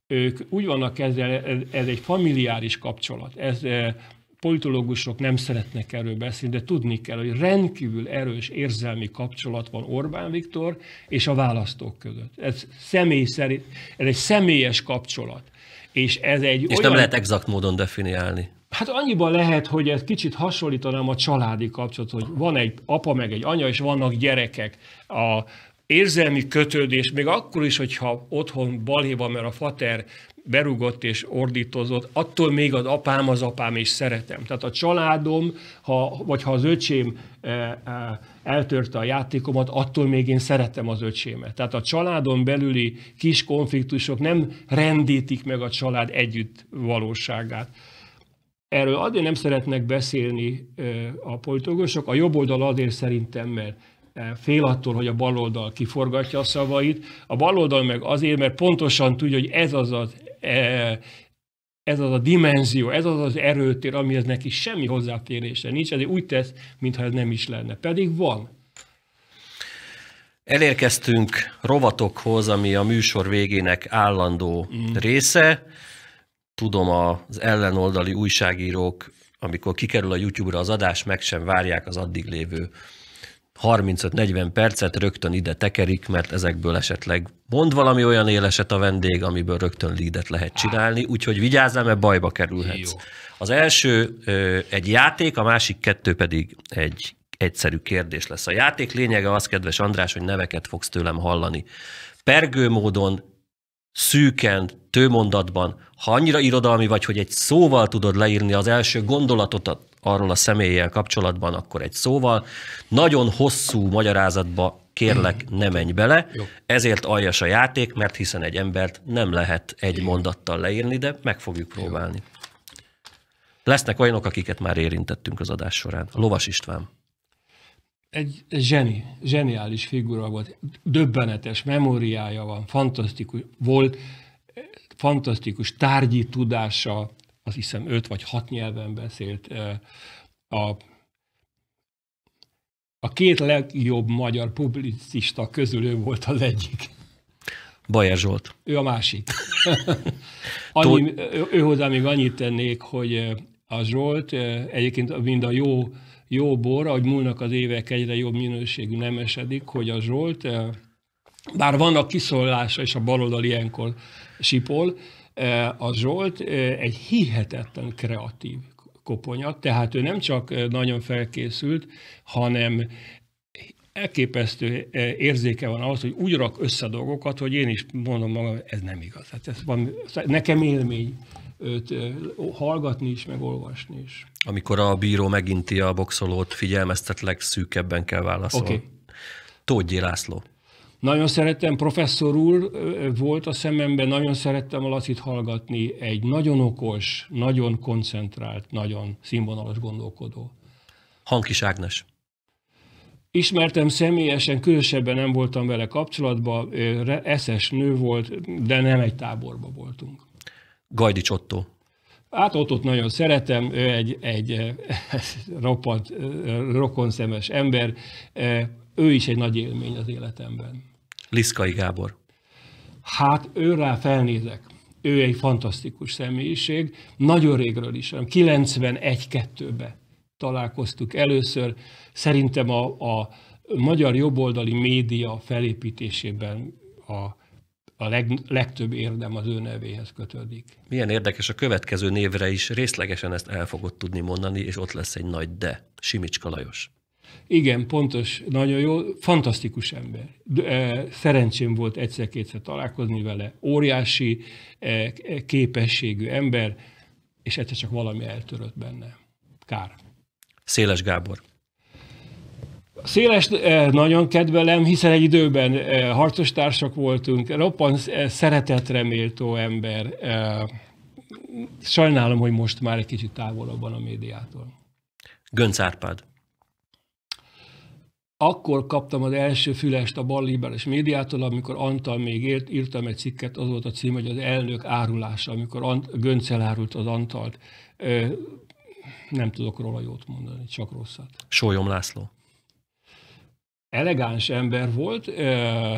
ők úgy vannak ezzel, ez, ez egy familiáris kapcsolat, ez eh, politológusok nem szeretnek erről beszélni, de tudni kell, hogy rendkívül erős érzelmi kapcsolat van Orbán Viktor és a választók között. Ez, személy szerint, ez egy személyes kapcsolat. És, ez egy és olyan... nem lehet exakt módon definiálni. Hát annyiban lehet, hogy ez kicsit hasonlítanám a családi kapcsolat, hogy van egy apa meg egy anya, és vannak gyerekek. A, érzelmi kötődés, még akkor is, hogyha otthon balé mert a fater berugott és ordítozott, attól még az apám az apám, és szeretem. Tehát a családom, ha, vagy ha az öcsém eh, eh, eltörte a játékomat, attól még én szeretem az öcsémet. Tehát a családon belüli kis konfliktusok nem rendítik meg a család együtt valóságát. Erről azért nem szeretnek beszélni eh, a politológusok, a jobb oldal azért szerintem, mert fél attól, hogy a baloldal kiforgatja a szavait. A baloldal meg azért, mert pontosan tudja, hogy ez az az e, ez az a dimenzió, ez az az erőtér, amihez neki semmi hozzáférése nincs, ezért úgy tesz, mintha ez nem is lenne. Pedig van. Elérkeztünk rovatokhoz, ami a műsor végének állandó mm. része. Tudom, az ellenoldali újságírók, amikor kikerül a YouTube-ra az adás, meg sem várják az addig lévő 35-40 percet rögtön ide tekerik, mert ezekből esetleg mond valami olyan éleset a vendég, amiből rögtön lídet lehet csinálni, úgyhogy vigyázzál, mert bajba kerülhetsz. Jó. Az első egy játék, a másik kettő pedig egy egyszerű kérdés lesz. A játék lényege az, kedves András, hogy neveket fogsz tőlem hallani. Pergő módon, szűken, tőmondatban, ha annyira irodalmi vagy, hogy egy szóval tudod leírni az első gondolatot, arról a személlyel kapcsolatban, akkor egy szóval. Nagyon hosszú magyarázatba kérlek, mhm. ne menj bele, Jó. ezért aljas a játék, mert hiszen egy embert nem lehet egy mondattal leírni, de meg fogjuk próbálni. Lesznek olyanok, akiket már érintettünk az adás során. Lovas István. Egy zseni, zseniális figura volt, döbbenetes memóriája van, fantasztikus volt, fantasztikus tárgyi tudása, azt hiszem öt vagy hat nyelven beszélt. A, a két legjobb magyar publicista közül ő volt az egyik. Bajer Zsolt. Ő a másik. Annyi, ő hozzá még annyit tennék, hogy a Zsolt egyébként mind a jó, jó bor, ahogy múlnak az évek, egyre jobb minőségű nem esedik, hogy a Zsolt, bár vannak kiszólása, és a baloldal ilyenkor sipol, a Zsolt egy hihetetlen kreatív koponya, tehát ő nem csak nagyon felkészült, hanem elképesztő érzéke van ahhoz, hogy úgy rak össze dolgokat, hogy én is mondom magam, ez nem igaz. Hát ez van, nekem élmény őt hallgatni is, meg olvasni is. Amikor a bíró meginti a boxolót, figyelmeztet legszűkebben kell válaszolni. Okay. Tóth László. Nagyon szerettem, professzor úr volt a szememben, nagyon szerettem a Lacit hallgatni, egy nagyon okos, nagyon koncentrált, nagyon színvonalas gondolkodó. Hankis Ágnes. Ismertem személyesen, különösebben nem voltam vele kapcsolatban, eszes nő volt, de nem egy táborba voltunk. Gajdi Csottó. Hát ott, ott nagyon szeretem, ő egy, egy roppant, rokonszemes ember, ő is egy nagy élmény az életemben. Liszkai Gábor. Hát ő rá felnézek. Ő egy fantasztikus személyiség. Nagyon régről is, 91-2-be találkoztuk először. Szerintem a, a magyar jobboldali média felépítésében a a leg, legtöbb érdem az ő nevéhez kötődik. Milyen érdekes, a következő névre is részlegesen ezt el fogod tudni mondani, és ott lesz egy nagy de, Simicska Lajos. Igen, pontos, nagyon jó, fantasztikus ember. E, szerencsém volt egyszer-kétszer találkozni vele, óriási e, e, képességű ember, és egyszer csak valami eltörött benne. Kár. Széles Gábor. Széles nagyon kedvelem, hiszen egy időben harcos társak voltunk, roppan szeretetreméltó ember. Sajnálom, hogy most már egy kicsit távolabban a médiától. Gönc Árpád akkor kaptam az első fülest a balliberes médiától, amikor Antal még élt, írtam egy cikket, az volt a cím, hogy az elnök árulása, amikor Ant- Gönc elárult az Antalt. Ö, nem tudok róla jót mondani, csak rosszat. Sólyom László. Elegáns ember volt, ö,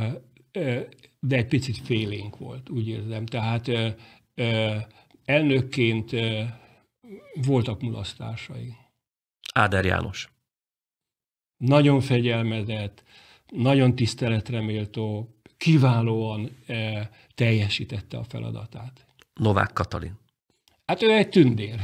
ö, de egy picit félénk volt, úgy érzem. Tehát ö, ö, elnökként ö, voltak mulasztásai. Áder János nagyon fegyelmezett, nagyon tiszteletreméltó, kiválóan e, teljesítette a feladatát. Novák Katalin. Hát ő egy tündér.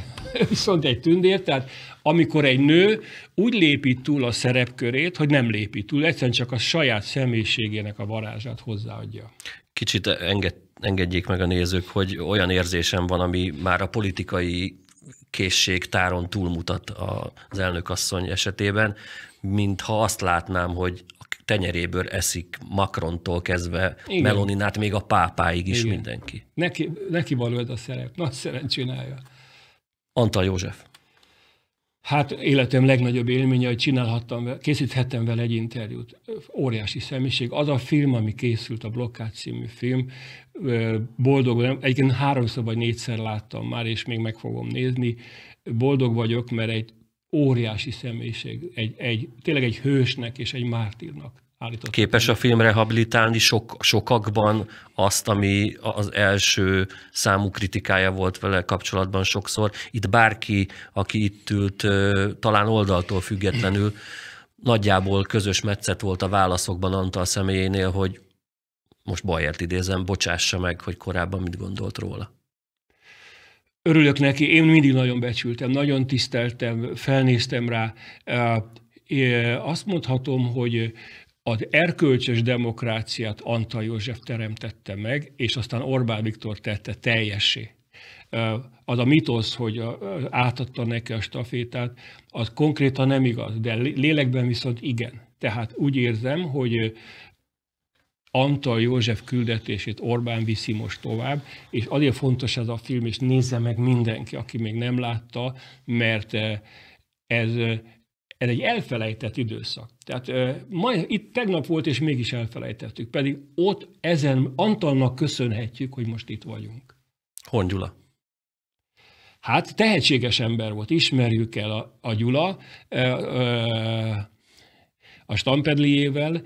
Viszont egy tündér, tehát amikor egy nő úgy lépi túl a szerepkörét, hogy nem lépi túl, egyszerűen csak a saját személyiségének a varázsát hozzáadja. Kicsit enged, engedjék meg a nézők, hogy olyan érzésem van, ami már a politikai készség táron túlmutat az elnökasszony esetében, mintha azt látnám, hogy a tenyeréből eszik Macrontól kezdve Igen. Meloninát, még a pápáig is Igen. mindenki. Neki, neki való ez a szerep. Nagy szerencs csinálja. Antal József. Hát életem legnagyobb élménye, hogy csinálhattam, készíthettem vele egy interjút. Óriási személyiség. Az a film, ami készült, a Blokkád című film, boldog, vagyok. egyébként háromszor vagy négyszer láttam már, és még meg fogom nézni. Boldog vagyok, mert egy óriási személyiség, egy, egy, tényleg egy hősnek és egy mártírnak állított. Képes a film rehabilitálni sok, sokakban azt, ami az első számú kritikája volt vele kapcsolatban sokszor. Itt bárki, aki itt ült, talán oldaltól függetlenül, nagyjából közös metszet volt a válaszokban Antal személyénél, hogy most Bajert idézem, bocsássa meg, hogy korábban mit gondolt róla örülök neki, én mindig nagyon becsültem, nagyon tiszteltem, felnéztem rá. Azt mondhatom, hogy az erkölcsös demokráciát Antal József teremtette meg, és aztán Orbán Viktor tette teljessé. Az a mitosz, hogy átadta neki a stafétát, az konkrétan nem igaz, de lélekben viszont igen. Tehát úgy érzem, hogy Antal József küldetését Orbán viszi most tovább, és azért fontos ez a film, és nézze meg mindenki, aki még nem látta, mert eh, ez, eh, ez egy elfelejtett időszak. Tehát eh, majd, itt tegnap volt, és mégis elfelejtettük, pedig ott ezen Antalnak köszönhetjük, hogy most itt vagyunk. Hongyula. Hát tehetséges ember volt, ismerjük el a, a Gyula, a Stampedliével,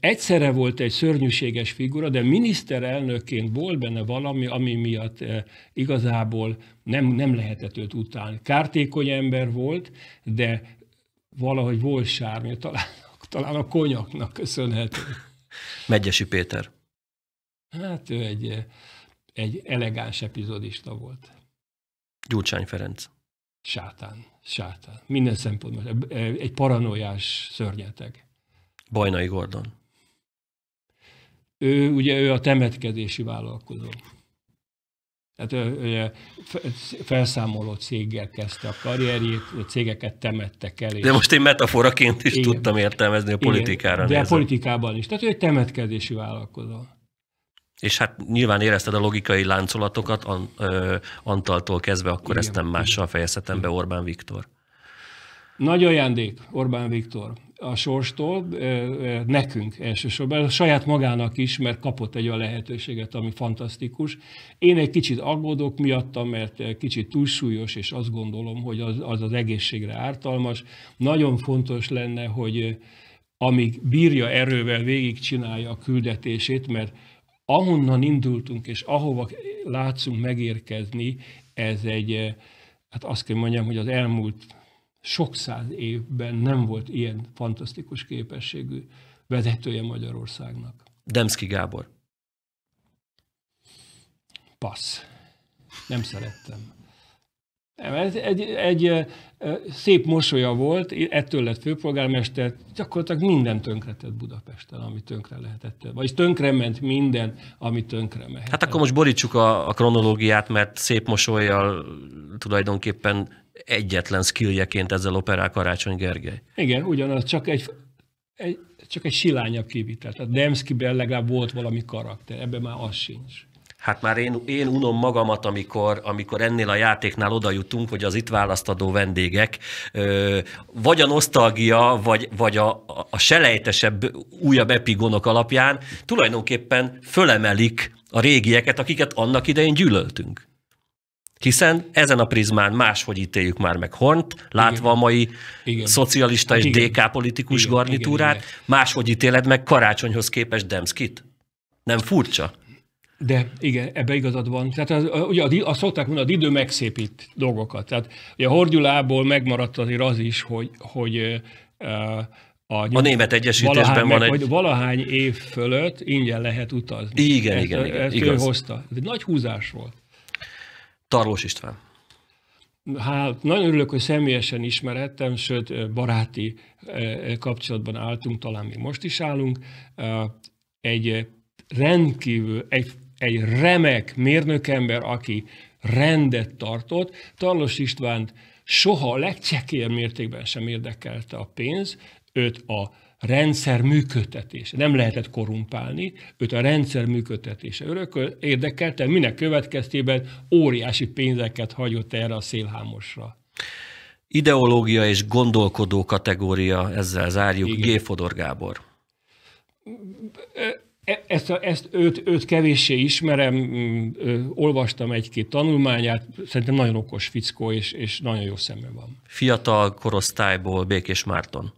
Egyszerre volt egy szörnyűséges figura, de miniszterelnökként volt benne valami, ami miatt igazából nem, nem lehetett őt utálni. Kártékony ember volt, de valahogy volt sármi, talán, talán a konyaknak köszönhető. Megyesi Péter. Hát ő egy, egy elegáns epizodista volt. Gyurcsány Ferenc. Sátán, sátán. Minden szempontból. Egy paranoiás szörnyeteg. Bajnai Gordon. Ő ugye ő a temetkezési vállalkozó. Tehát ő, ő felszámoló céggel kezdte a karrierjét, cégeket temettek el. De most én metaforaként is igen, tudtam értelmezni a politikára. Igen, de nézem. a politikában is. Tehát ő egy temetkezési vállalkozó. És hát nyilván érezted a logikai láncolatokat, An, ö, Antaltól kezdve, akkor igen, ezt nem mással fejezhetem igen. be Orbán Viktor. Nagy ajándék, Orbán Viktor a sorstól, nekünk elsősorban, saját magának is, mert kapott egy olyan lehetőséget, ami fantasztikus. Én egy kicsit aggódok miatta, mert kicsit túlsúlyos, és azt gondolom, hogy az az, az egészségre ártalmas. Nagyon fontos lenne, hogy eh, amíg bírja erővel végigcsinálja a küldetését, mert ahonnan indultunk, és ahova látszunk megérkezni, ez egy, eh, hát azt kell mondjam, hogy az elmúlt sok száz évben nem volt ilyen fantasztikus képességű vezetője Magyarországnak. Demszki Gábor. Passz. Nem szerettem. Ez egy, egy szép mosolya volt, ettől lett főpolgármester, gyakorlatilag minden tönkretett Budapesten, ami tönkre lehetett. Vagyis tönkrement minden, ami tönkre mehet. Hát akkor most borítsuk a, a kronológiát, mert szép mosolyjal tulajdonképpen egyetlen skilljeként ezzel operál Karácsony Gergely. Igen, ugyanaz, csak egy, egy csak egy silányabb kivitel. Tehát Demszkiben legalább volt valami karakter, ebben már az sincs. Hát már én, én unom magamat, amikor, amikor ennél a játéknál oda jutunk, hogy az itt választadó vendégek ö, vagy a nosztalgia, vagy, vagy a, a selejtesebb újabb epigonok alapján tulajdonképpen fölemelik a régieket, akiket annak idején gyűlöltünk. Hiszen ezen a prizmán máshogy ítéljük már meg Hornt, látva igen. a mai igen. szocialista hát és igen. DK politikus igen, garnitúrát, igen, igen. máshogy ítéled meg karácsonyhoz képest Demszkit. Nem furcsa? De igen, ebbe igazad van. Tehát az, ugye az, azt szokták mondani, az idő megszépít dolgokat. Tehát ugye a Hordyulából megmaradt azért az is, hogy, hogy uh, a, a német egyesítésben valahány, van meg, egy... Hogy valahány év fölött ingyen lehet utazni. Igen, ezt, igen, igen. Ezt igaz. ő hozta. Ez egy nagy húzás volt. Tarlós István. Hát nagyon örülök, hogy személyesen ismerettem, sőt baráti kapcsolatban álltunk, talán még most is állunk. Egy rendkívül, egy, egy remek mérnökember, aki rendet tartott. Tarlós Istvánt soha a legcsekélyebb mértékben sem érdekelte a pénz, őt a rendszer működtetése. Nem lehetett korumpálni, őt a rendszer működtetése örököl érdekelte, minek következtében óriási pénzeket hagyott erre a szélhámosra. Ideológia és gondolkodó kategória, ezzel zárjuk. Igen. G. Fodor Gábor. E, ezt, ezt őt, őt kevéssé ismerem, ö, olvastam egy-két tanulmányát, szerintem nagyon okos fickó, és, és nagyon jó szeme van. Fiatal korosztályból Békés Márton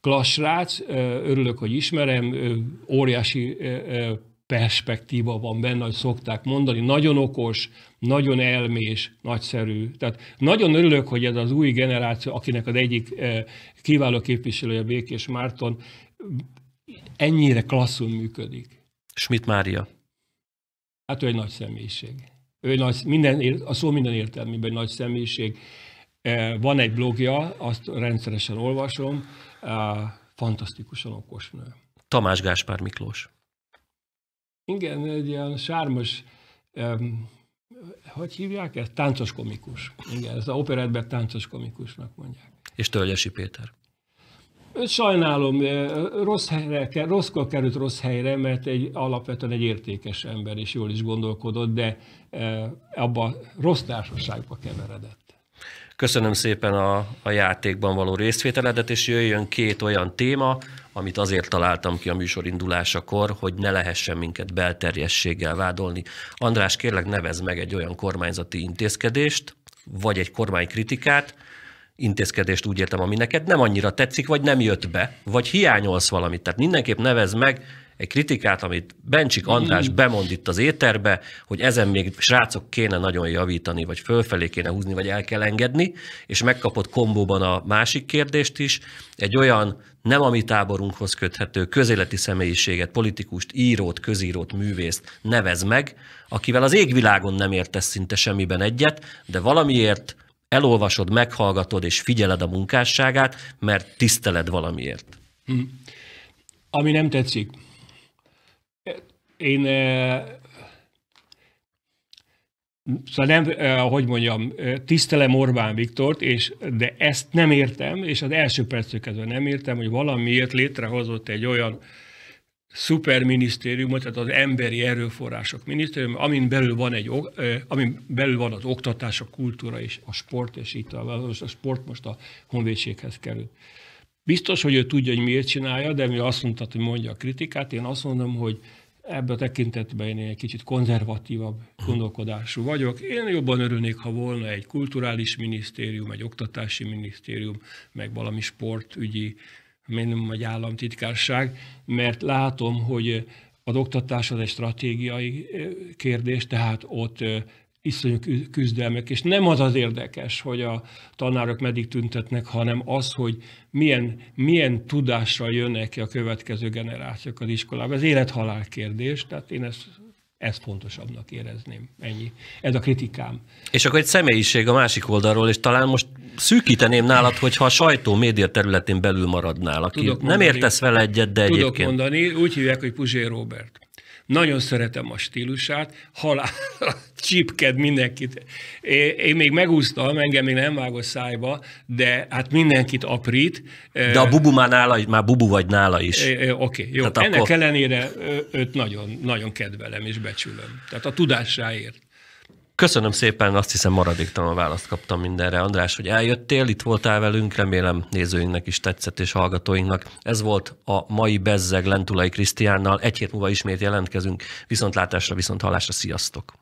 klassrác, örülök, hogy ismerem, óriási perspektíva van benne, hogy szokták mondani, nagyon okos, nagyon elmés, nagyszerű. Tehát nagyon örülök, hogy ez az új generáció, akinek az egyik kiváló képviselője Békés Márton, ennyire klasszul működik. Schmidt Mária. Hát ő egy nagy személyiség. Ő egy nagy, minden, a szó minden értelmében egy nagy személyiség. Van egy blogja, azt rendszeresen olvasom, fantasztikusan okos nő. Tamás Gáspár Miklós. Igen, egy ilyen sármos, um, hogy hívják ezt? Táncos komikus. Igen, ez a operetben táncos komikusnak mondják. És Tölgyesi Péter. Őt sajnálom, rossz, helyre, rosszkor került rossz helyre, mert egy alapvetően egy értékes ember, és jól is gondolkodott, de abba rossz társaságba keveredett. Köszönöm szépen a, a játékban való részvételedet, és jöjjön két olyan téma, amit azért találtam ki a műsor indulásakor, hogy ne lehessen minket belterjességgel vádolni. András, kérlek nevez meg egy olyan kormányzati intézkedést, vagy egy kormánykritikát, intézkedést úgy értem, ami neked nem annyira tetszik, vagy nem jött be, vagy hiányolsz valamit. Tehát mindenképp nevez meg egy kritikát, amit Bencsik András mm. bemond itt az éterbe, hogy ezen még srácok kéne nagyon javítani, vagy fölfelé kéne húzni, vagy el kell engedni, és megkapott kombóban a másik kérdést is, egy olyan nem a mi táborunkhoz köthető közéleti személyiséget, politikust, írót, közírót, művészt nevez meg, akivel az égvilágon nem értesz szinte semmiben egyet, de valamiért elolvasod, meghallgatod és figyeled a munkásságát, mert tiszteled valamiért. Hm. Ami nem tetszik, én eh, Szóval nem, eh, hogy mondjam, eh, tisztelem Orbán Viktort, és, de ezt nem értem, és az első percük kezdve nem értem, hogy valamiért létrehozott egy olyan szuperminisztériumot, tehát az emberi erőforrások minisztérium, amin belül van, egy, amin belül van az oktatás, a kultúra és a sport, és itt a, most a sport most a honvédséghez kerül. Biztos, hogy ő tudja, hogy miért csinálja, de mi azt mondta, hogy mondja a kritikát, én azt mondom, hogy Ebbe a tekintetben én egy kicsit konzervatívabb mhm. gondolkodású vagyok. Én jobban örülnék, ha volna egy kulturális minisztérium, egy oktatási minisztérium, meg valami sportügyi, minimum egy államtitkárság, mert látom, hogy az oktatás az egy stratégiai eh, kérdés, tehát ott eh, iszonyú küzdelmek, és nem az az érdekes, hogy a tanárok meddig tüntetnek, hanem az, hogy milyen, milyen tudásra jönnek ki a következő generációk az iskolába. Ez élethalál kérdés, tehát én ezt ezt fontosabbnak érezném. Ennyi. Ez a kritikám. És akkor egy személyiség a másik oldalról, és talán most szűkíteném nálad, hogyha a sajtó média területén belül maradnál, aki Tudok nem értesz vele egyet, de Tudok egyébként... Tudok mondani, úgy hívják, hogy Puzsé Robert. Nagyon szeretem a stílusát, halál, csipked mindenkit. Én, még megúsztam, engem még nem vágott szájba, de hát mindenkit aprít. De a bubu már nála, már bubu vagy nála is. Oké, okay, jó. Tehát Ennek akkor... ellenére őt nagyon, nagyon kedvelem és becsülöm. Tehát a tudásáért. Köszönöm szépen, azt hiszem maradéktalan választ kaptam mindenre. András, hogy eljöttél, itt voltál velünk, remélem nézőinknek is tetszett és hallgatóinknak. Ez volt a mai Bezzeg Lentulai Krisztiánnal. Egy hét múlva ismét jelentkezünk. Viszontlátásra, viszont hallásra, sziasztok!